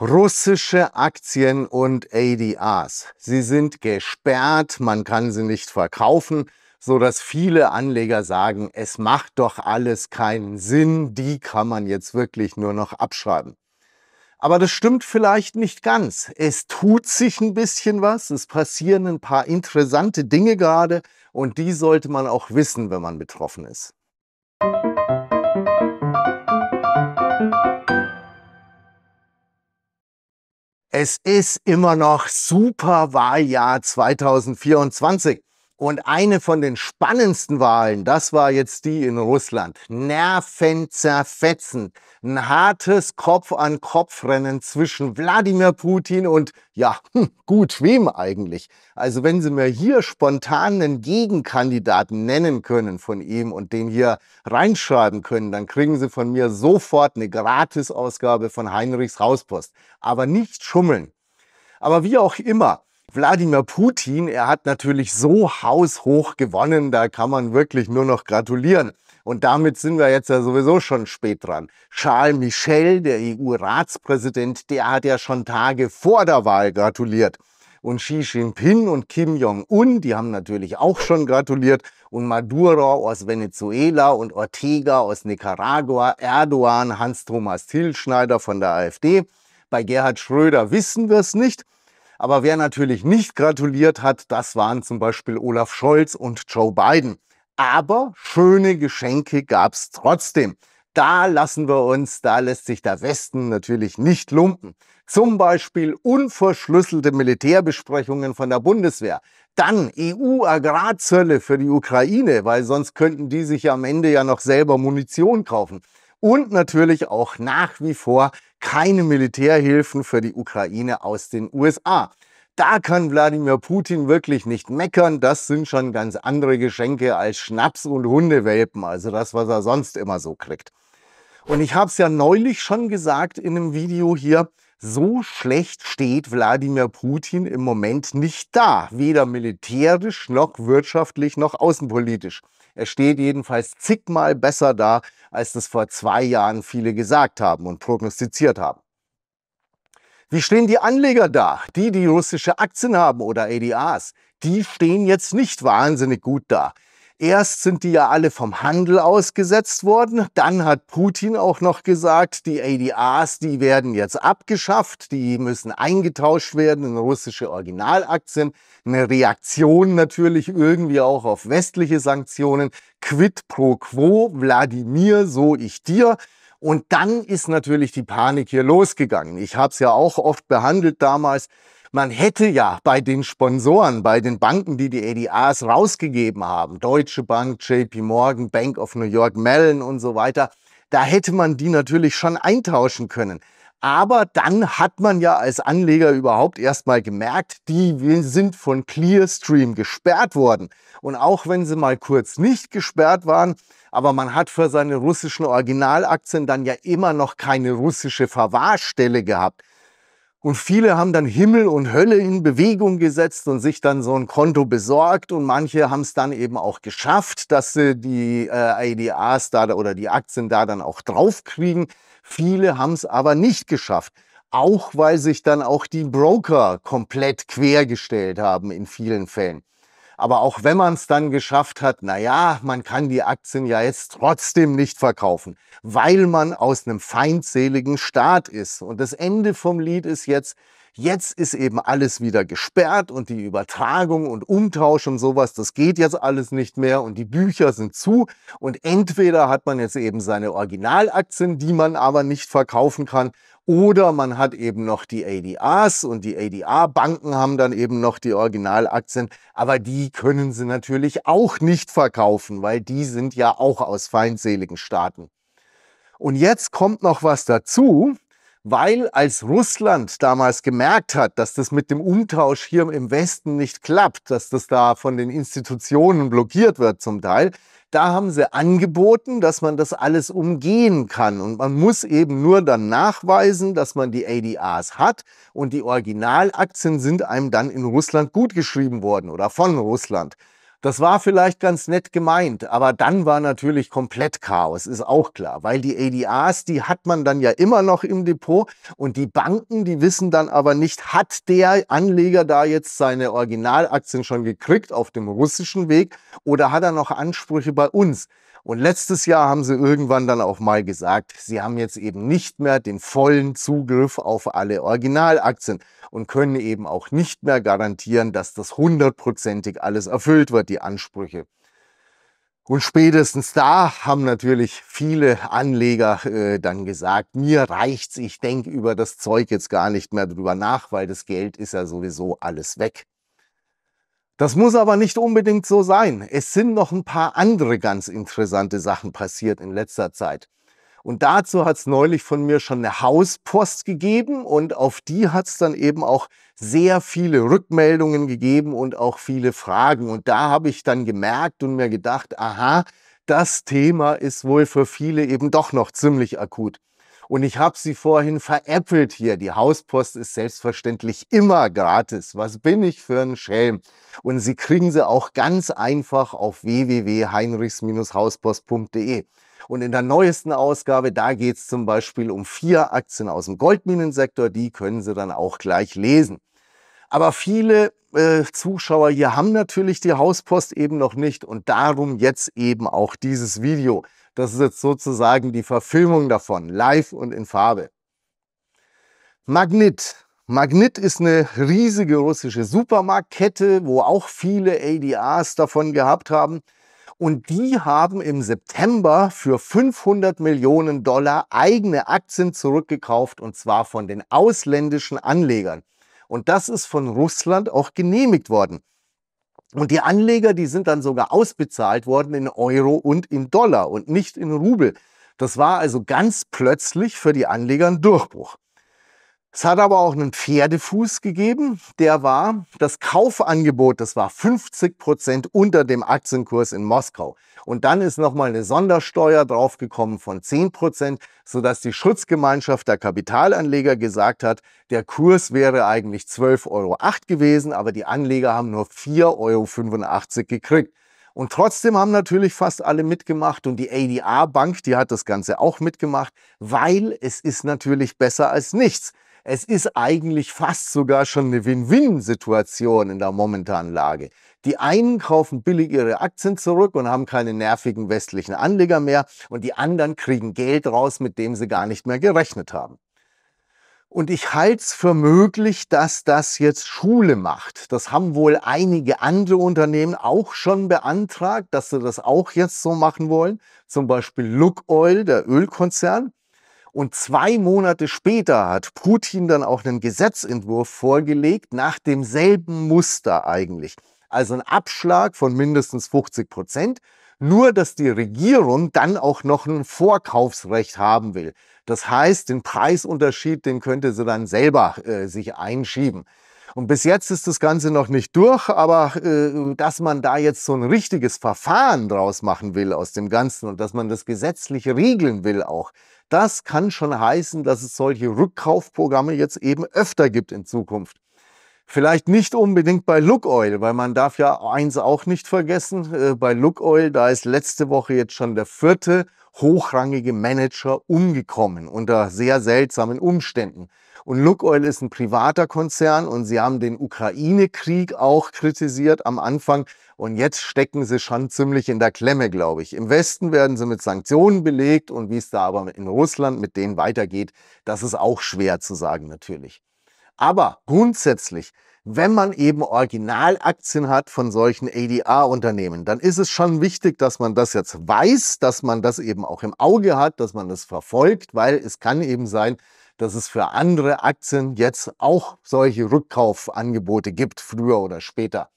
Russische Aktien und ADRs. Sie sind gesperrt, man kann sie nicht verkaufen, so dass viele Anleger sagen, es macht doch alles keinen Sinn, die kann man jetzt wirklich nur noch abschreiben. Aber das stimmt vielleicht nicht ganz. Es tut sich ein bisschen was, es passieren ein paar interessante Dinge gerade und die sollte man auch wissen, wenn man betroffen ist. Es ist immer noch Superwahljahr 2024. Und eine von den spannendsten Wahlen, das war jetzt die in Russland. Nervenzerfetzend. Ein hartes Kopf-an-Kopf-Rennen zwischen Wladimir Putin und, ja, hm, gut, wem eigentlich? Also wenn Sie mir hier spontan einen Gegenkandidaten nennen können von ihm und den hier reinschreiben können, dann kriegen Sie von mir sofort eine Gratisausgabe von Heinrichs Hauspost. Aber nicht schummeln. Aber wie auch immer, Wladimir Putin, er hat natürlich so haushoch gewonnen, da kann man wirklich nur noch gratulieren. Und damit sind wir jetzt ja sowieso schon spät dran. Charles Michel, der EU-Ratspräsident, der hat ja schon Tage vor der Wahl gratuliert. Und Xi Jinping und Kim Jong-un, die haben natürlich auch schon gratuliert. Und Maduro aus Venezuela und Ortega aus Nicaragua, Erdogan, Hans-Thomas Tilschneider von der AfD. Bei Gerhard Schröder wissen wir es nicht. Aber wer natürlich nicht gratuliert hat, das waren zum Beispiel Olaf Scholz und Joe Biden. Aber schöne Geschenke gab es trotzdem. Da lassen wir uns, da lässt sich der Westen natürlich nicht lumpen. Zum Beispiel unverschlüsselte Militärbesprechungen von der Bundeswehr. Dann EU-Agrarzölle für die Ukraine, weil sonst könnten die sich am Ende ja noch selber Munition kaufen. Und natürlich auch nach wie vor keine Militärhilfen für die Ukraine aus den USA. Da kann Wladimir Putin wirklich nicht meckern. Das sind schon ganz andere Geschenke als Schnaps und Hundewelpen, also das, was er sonst immer so kriegt. Und ich habe es ja neulich schon gesagt in einem Video hier, so schlecht steht Wladimir Putin im Moment nicht da, weder militärisch noch wirtschaftlich noch außenpolitisch. Er steht jedenfalls zigmal besser da, als das vor zwei Jahren viele gesagt haben und prognostiziert haben. Wie stehen die Anleger da? Die, die russische Aktien haben oder ADRs, die stehen jetzt nicht wahnsinnig gut da. Erst sind die ja alle vom Handel ausgesetzt worden. Dann hat Putin auch noch gesagt, die ADRs, die werden jetzt abgeschafft. Die müssen eingetauscht werden in russische Originalaktien. Eine Reaktion natürlich irgendwie auch auf westliche Sanktionen. Quid pro quo, Wladimir, so ich dir. Und dann ist natürlich die Panik hier losgegangen. Ich habe es ja auch oft behandelt damals. Man hätte ja bei den Sponsoren, bei den Banken, die die ADRs rausgegeben haben, Deutsche Bank, JP Morgan, Bank of New York, Mellon und so weiter, da hätte man die natürlich schon eintauschen können. Aber dann hat man ja als Anleger überhaupt erstmal gemerkt, die sind von Clearstream gesperrt worden. Und auch wenn sie mal kurz nicht gesperrt waren, aber man hat für seine russischen Originalaktien dann ja immer noch keine russische Verwahrstelle gehabt. Und viele haben dann Himmel und Hölle in Bewegung gesetzt und sich dann so ein Konto besorgt. Und manche haben es dann eben auch geschafft, dass sie die äh, IDAs da oder die Aktien da dann auch draufkriegen. Viele haben es aber nicht geschafft. Auch weil sich dann auch die Broker komplett quergestellt haben in vielen Fällen. Aber auch wenn man es dann geschafft hat, na ja, man kann die Aktien ja jetzt trotzdem nicht verkaufen, weil man aus einem feindseligen Staat ist. Und das Ende vom Lied ist jetzt, Jetzt ist eben alles wieder gesperrt und die Übertragung und Umtausch und sowas, das geht jetzt alles nicht mehr und die Bücher sind zu und entweder hat man jetzt eben seine Originalaktien, die man aber nicht verkaufen kann, oder man hat eben noch die ADRs und die ADR-Banken haben dann eben noch die Originalaktien, aber die können sie natürlich auch nicht verkaufen, weil die sind ja auch aus feindseligen Staaten. Und jetzt kommt noch was dazu, weil als Russland damals gemerkt hat, dass das mit dem Umtausch hier im Westen nicht klappt, dass das da von den Institutionen blockiert wird zum Teil, da haben sie angeboten, dass man das alles umgehen kann. Und man muss eben nur dann nachweisen, dass man die ADRs hat. Und die Originalaktien sind einem dann in Russland gutgeschrieben worden oder von Russland. Das war vielleicht ganz nett gemeint, aber dann war natürlich komplett Chaos, ist auch klar, weil die ADRs, die hat man dann ja immer noch im Depot und die Banken, die wissen dann aber nicht, hat der Anleger da jetzt seine Originalaktien schon gekriegt auf dem russischen Weg oder hat er noch Ansprüche bei uns? Und letztes Jahr haben sie irgendwann dann auch mal gesagt, sie haben jetzt eben nicht mehr den vollen Zugriff auf alle Originalaktien und können eben auch nicht mehr garantieren, dass das hundertprozentig alles erfüllt wird, die Ansprüche. Und spätestens da haben natürlich viele Anleger äh, dann gesagt, mir reicht's, ich denke über das Zeug jetzt gar nicht mehr drüber nach, weil das Geld ist ja sowieso alles weg. Das muss aber nicht unbedingt so sein. Es sind noch ein paar andere ganz interessante Sachen passiert in letzter Zeit. Und dazu hat es neulich von mir schon eine Hauspost gegeben und auf die hat es dann eben auch sehr viele Rückmeldungen gegeben und auch viele Fragen. Und da habe ich dann gemerkt und mir gedacht, aha, das Thema ist wohl für viele eben doch noch ziemlich akut. Und ich habe sie vorhin veräppelt hier. Die Hauspost ist selbstverständlich immer gratis. Was bin ich für ein Schelm? Und Sie kriegen sie auch ganz einfach auf www.heinrichs-hauspost.de. Und in der neuesten Ausgabe, da geht es zum Beispiel um vier Aktien aus dem Goldminensektor. Die können Sie dann auch gleich lesen. Aber viele äh, Zuschauer hier haben natürlich die Hauspost eben noch nicht und darum jetzt eben auch dieses Video. Das ist jetzt sozusagen die Verfilmung davon, live und in Farbe. Magnit. Magnit ist eine riesige russische Supermarktkette, wo auch viele ADRs davon gehabt haben. Und die haben im September für 500 Millionen Dollar eigene Aktien zurückgekauft und zwar von den ausländischen Anlegern. Und das ist von Russland auch genehmigt worden. Und die Anleger, die sind dann sogar ausbezahlt worden in Euro und in Dollar und nicht in Rubel. Das war also ganz plötzlich für die Anleger ein Durchbruch. Es hat aber auch einen Pferdefuß gegeben, der war das Kaufangebot, das war 50 Prozent unter dem Aktienkurs in Moskau. Und dann ist nochmal eine Sondersteuer draufgekommen von 10 Prozent, sodass die Schutzgemeinschaft der Kapitalanleger gesagt hat, der Kurs wäre eigentlich 12,08 Euro gewesen, aber die Anleger haben nur 4,85 Euro gekriegt. Und trotzdem haben natürlich fast alle mitgemacht und die ADR Bank, die hat das Ganze auch mitgemacht, weil es ist natürlich besser als nichts. Es ist eigentlich fast sogar schon eine Win-Win-Situation in der momentanen Lage. Die einen kaufen billig ihre Aktien zurück und haben keine nervigen westlichen Anleger mehr und die anderen kriegen Geld raus, mit dem sie gar nicht mehr gerechnet haben. Und ich halte es für möglich, dass das jetzt Schule macht. Das haben wohl einige andere Unternehmen auch schon beantragt, dass sie das auch jetzt so machen wollen. Zum Beispiel Look Oil, der Ölkonzern. Und zwei Monate später hat Putin dann auch einen Gesetzentwurf vorgelegt, nach demselben Muster eigentlich. Also ein Abschlag von mindestens 50 Prozent, nur dass die Regierung dann auch noch ein Vorkaufsrecht haben will. Das heißt, den Preisunterschied, den könnte sie dann selber äh, sich einschieben. Und bis jetzt ist das Ganze noch nicht durch, aber äh, dass man da jetzt so ein richtiges Verfahren draus machen will aus dem Ganzen und dass man das gesetzlich regeln will auch, das kann schon heißen, dass es solche Rückkaufprogramme jetzt eben öfter gibt in Zukunft. Vielleicht nicht unbedingt bei Look Oil, weil man darf ja eins auch nicht vergessen, äh, bei Oil, da ist letzte Woche jetzt schon der vierte hochrangige Manager umgekommen unter sehr seltsamen Umständen. Und Lukoil ist ein privater Konzern und sie haben den Ukraine-Krieg auch kritisiert am Anfang. Und jetzt stecken sie schon ziemlich in der Klemme, glaube ich. Im Westen werden sie mit Sanktionen belegt und wie es da aber in Russland mit denen weitergeht, das ist auch schwer zu sagen natürlich. Aber grundsätzlich wenn man eben Originalaktien hat von solchen ADR-Unternehmen, dann ist es schon wichtig, dass man das jetzt weiß, dass man das eben auch im Auge hat, dass man das verfolgt, weil es kann eben sein, dass es für andere Aktien jetzt auch solche Rückkaufangebote gibt, früher oder später.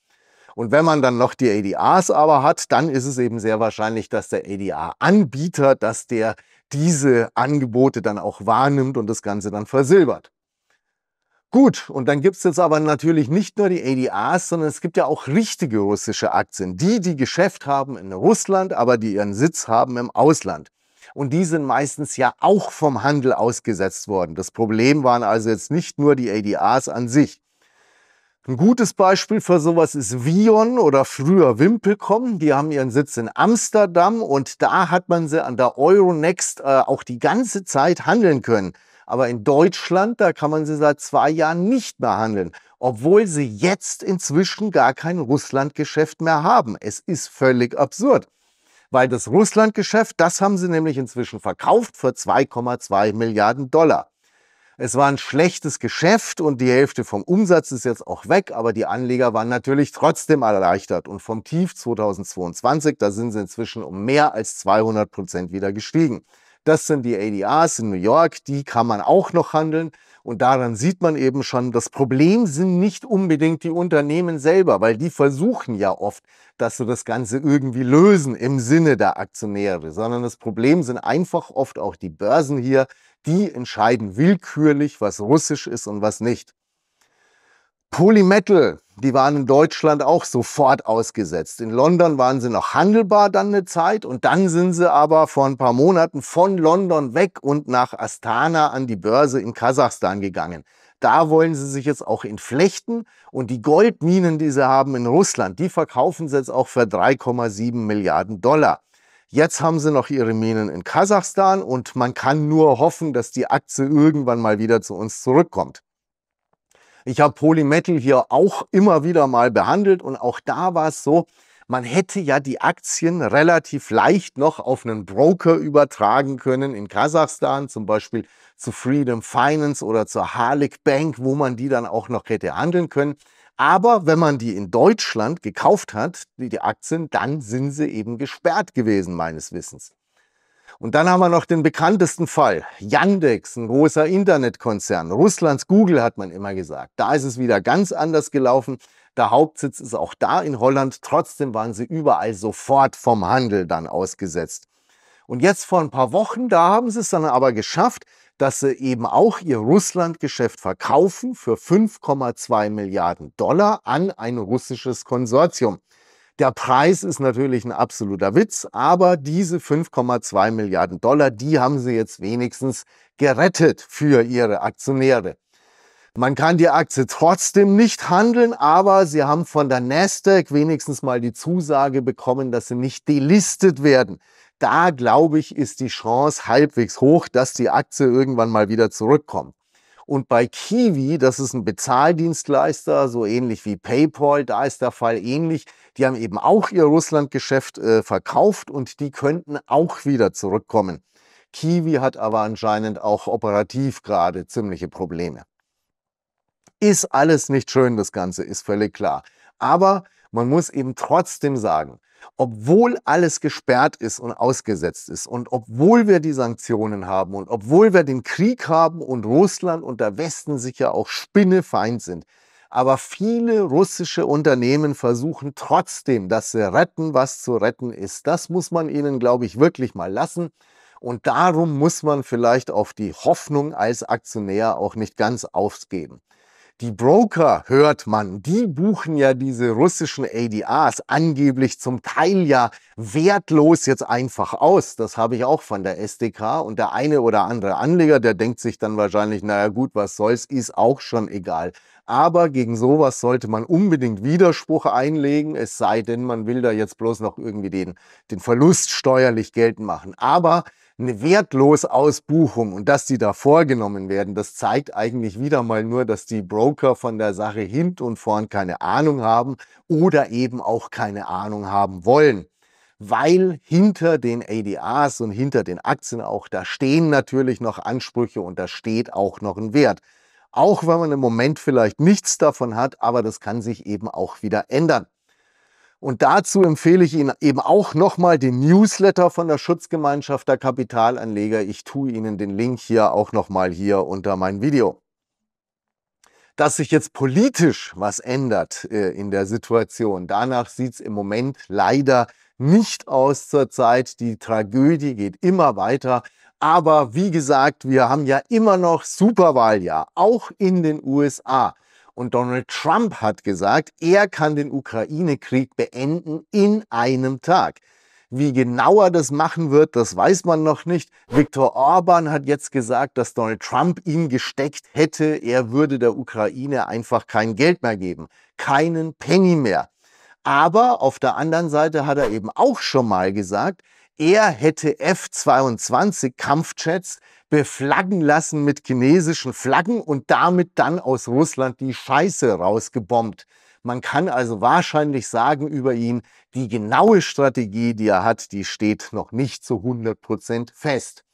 Und wenn man dann noch die ADRs aber hat, dann ist es eben sehr wahrscheinlich, dass der ADR-Anbieter, dass der diese Angebote dann auch wahrnimmt und das Ganze dann versilbert. Gut, und dann gibt's jetzt aber natürlich nicht nur die ADRs, sondern es gibt ja auch richtige russische Aktien. Die, die Geschäft haben in Russland, aber die ihren Sitz haben im Ausland. Und die sind meistens ja auch vom Handel ausgesetzt worden. Das Problem waren also jetzt nicht nur die ADRs an sich. Ein gutes Beispiel für sowas ist Vion oder früher Wimpelcom. Die haben ihren Sitz in Amsterdam und da hat man sie an der Euronext äh, auch die ganze Zeit handeln können. Aber in Deutschland, da kann man sie seit zwei Jahren nicht mehr handeln, obwohl sie jetzt inzwischen gar kein Russlandgeschäft mehr haben. Es ist völlig absurd. Weil das Russlandgeschäft, das haben sie nämlich inzwischen verkauft für 2,2 Milliarden Dollar. Es war ein schlechtes Geschäft und die Hälfte vom Umsatz ist jetzt auch weg, aber die Anleger waren natürlich trotzdem erleichtert. Und vom Tief 2022, da sind sie inzwischen um mehr als 200 Prozent wieder gestiegen. Das sind die ADRs in New York, die kann man auch noch handeln. Und daran sieht man eben schon, das Problem sind nicht unbedingt die Unternehmen selber, weil die versuchen ja oft, dass sie das Ganze irgendwie lösen im Sinne der Aktionäre, sondern das Problem sind einfach oft auch die Börsen hier, die entscheiden willkürlich, was russisch ist und was nicht. Polymetal, die waren in Deutschland auch sofort ausgesetzt. In London waren sie noch handelbar dann eine Zeit und dann sind sie aber vor ein paar Monaten von London weg und nach Astana an die Börse in Kasachstan gegangen. Da wollen sie sich jetzt auch entflechten und die Goldminen, die sie haben in Russland, die verkaufen sie jetzt auch für 3,7 Milliarden Dollar. Jetzt haben sie noch ihre Minen in Kasachstan und man kann nur hoffen, dass die Aktie irgendwann mal wieder zu uns zurückkommt. Ich habe Polymetal hier auch immer wieder mal behandelt und auch da war es so, man hätte ja die Aktien relativ leicht noch auf einen Broker übertragen können in Kasachstan, zum Beispiel zu Freedom Finance oder zur Harlik Bank, wo man die dann auch noch hätte handeln können. Aber wenn man die in Deutschland gekauft hat, die, die Aktien, dann sind sie eben gesperrt gewesen, meines Wissens. Und dann haben wir noch den bekanntesten Fall. Yandex, ein großer Internetkonzern. Russlands Google hat man immer gesagt. Da ist es wieder ganz anders gelaufen. Der Hauptsitz ist auch da in Holland. Trotzdem waren sie überall sofort vom Handel dann ausgesetzt. Und jetzt vor ein paar Wochen, da haben sie es dann aber geschafft, dass sie eben auch ihr Russland-Geschäft verkaufen für 5,2 Milliarden Dollar an ein russisches Konsortium. Der Preis ist natürlich ein absoluter Witz, aber diese 5,2 Milliarden Dollar, die haben sie jetzt wenigstens gerettet für ihre Aktionäre. Man kann die Aktie trotzdem nicht handeln, aber sie haben von der Nasdaq wenigstens mal die Zusage bekommen, dass sie nicht delistet werden. Da glaube ich, ist die Chance halbwegs hoch, dass die Aktie irgendwann mal wieder zurückkommt. Und bei Kiwi, das ist ein Bezahldienstleister, so ähnlich wie PayPal, da ist der Fall ähnlich. Die haben eben auch ihr Russlandgeschäft äh, verkauft und die könnten auch wieder zurückkommen. Kiwi hat aber anscheinend auch operativ gerade ziemliche Probleme. Ist alles nicht schön, das Ganze ist völlig klar. Aber man muss eben trotzdem sagen, obwohl alles gesperrt ist und ausgesetzt ist und obwohl wir die Sanktionen haben und obwohl wir den Krieg haben und Russland und der Westen sicher auch spinnefeind sind, aber viele russische Unternehmen versuchen trotzdem, dass sie retten, was zu retten ist. Das muss man ihnen, glaube ich, wirklich mal lassen. Und darum muss man vielleicht auf die Hoffnung als Aktionär auch nicht ganz aufgeben. Die Broker hört man, die buchen ja diese russischen ADRs angeblich zum Teil ja wertlos jetzt einfach aus. Das habe ich auch von der SDK. Und der eine oder andere Anleger, der denkt sich dann wahrscheinlich, naja gut, was soll's, ist auch schon egal. Aber gegen sowas sollte man unbedingt Widerspruch einlegen, es sei denn, man will da jetzt bloß noch irgendwie den, den Verlust steuerlich geltend machen. Aber eine Wertlosausbuchung und dass die da vorgenommen werden, das zeigt eigentlich wieder mal nur, dass die Broker von der Sache hint und vorn keine Ahnung haben oder eben auch keine Ahnung haben wollen. Weil hinter den ADRs und hinter den Aktien auch, da stehen natürlich noch Ansprüche und da steht auch noch ein Wert. Auch wenn man im Moment vielleicht nichts davon hat, aber das kann sich eben auch wieder ändern. Und dazu empfehle ich Ihnen eben auch nochmal den Newsletter von der Schutzgemeinschaft der Kapitalanleger. Ich tue Ihnen den Link hier auch nochmal hier unter mein Video. Dass sich jetzt politisch was ändert äh, in der Situation, danach sieht es im Moment leider nicht aus zur Zeit. Die Tragödie geht immer weiter. Aber wie gesagt, wir haben ja immer noch Superwahljahr, auch in den USA. Und Donald Trump hat gesagt, er kann den Ukraine-Krieg beenden in einem Tag. Wie genau er das machen wird, das weiß man noch nicht. Viktor Orban hat jetzt gesagt, dass Donald Trump ihm gesteckt hätte, er würde der Ukraine einfach kein Geld mehr geben, keinen Penny mehr. Aber auf der anderen Seite hat er eben auch schon mal gesagt, er hätte F-22 Kampfjets beflaggen lassen mit chinesischen Flaggen und damit dann aus Russland die Scheiße rausgebombt. Man kann also wahrscheinlich sagen über ihn, die genaue Strategie, die er hat, die steht noch nicht zu 100% Prozent fest.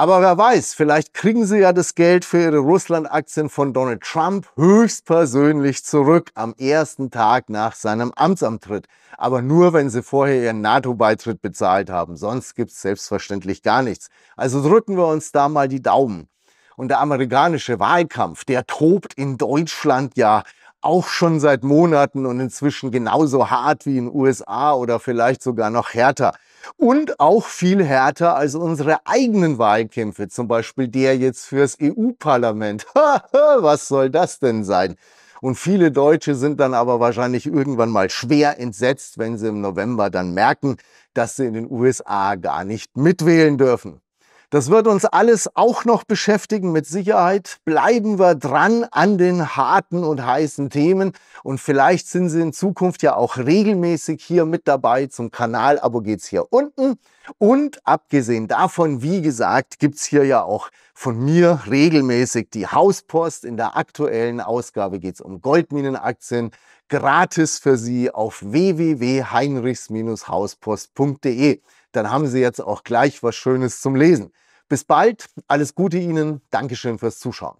Aber wer weiß, vielleicht kriegen sie ja das Geld für ihre Russland-Aktien von Donald Trump höchstpersönlich zurück am ersten Tag nach seinem Amtsantritt. Aber nur, wenn sie vorher ihren NATO-Beitritt bezahlt haben. Sonst gibt es selbstverständlich gar nichts. Also drücken wir uns da mal die Daumen. Und der amerikanische Wahlkampf, der tobt in Deutschland ja auch schon seit Monaten und inzwischen genauso hart wie in den USA oder vielleicht sogar noch härter und auch viel härter als unsere eigenen Wahlkämpfe, zum Beispiel der jetzt fürs EU-Parlament. Was soll das denn sein? Und viele Deutsche sind dann aber wahrscheinlich irgendwann mal schwer entsetzt, wenn sie im November dann merken, dass sie in den USA gar nicht mitwählen dürfen. Das wird uns alles auch noch beschäftigen, mit Sicherheit. Bleiben wir dran an den harten und heißen Themen. Und vielleicht sind Sie in Zukunft ja auch regelmäßig hier mit dabei. Zum Kanal. Kanalabo geht's hier unten. Und abgesehen davon, wie gesagt, gibt es hier ja auch von mir regelmäßig die Hauspost. In der aktuellen Ausgabe geht es um Goldminenaktien. Gratis für Sie auf www.heinrichs-hauspost.de dann haben Sie jetzt auch gleich was Schönes zum Lesen. Bis bald, alles Gute Ihnen, Dankeschön fürs Zuschauen.